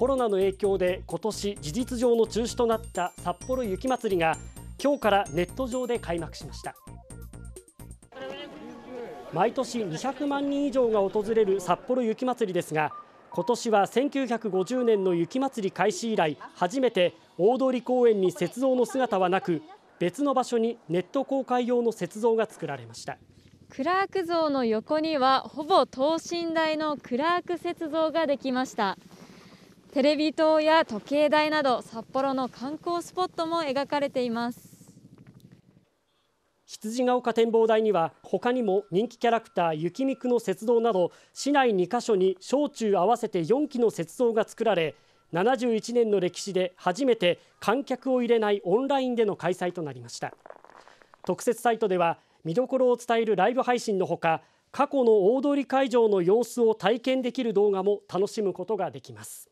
コロナの影響で今年事実上の中止となった札幌雪まつりが今日からネット上で開幕しました毎年200万人以上が訪れる札幌雪まつりですが今年は1950年の雪まつり開始以来初めて大通公園に雪像の姿はなく別の場所にネット公開用の雪像が作られましたクラーク像の横にはほぼ等身大のクラーク雪像ができましたテレビ塔や時計台など札幌の観光スポットも描かれています羊ヶ丘展望台には他にも人気キャラクター雪みくの雪道など市内2カ所に小中合わせて4基の雪像が作られ71年の歴史で初めて観客を入れないオンラインでの開催となりました特設サイトでは見どころを伝えるライブ配信のほか過去の大通り会場の様子を体験できる動画も楽しむことができます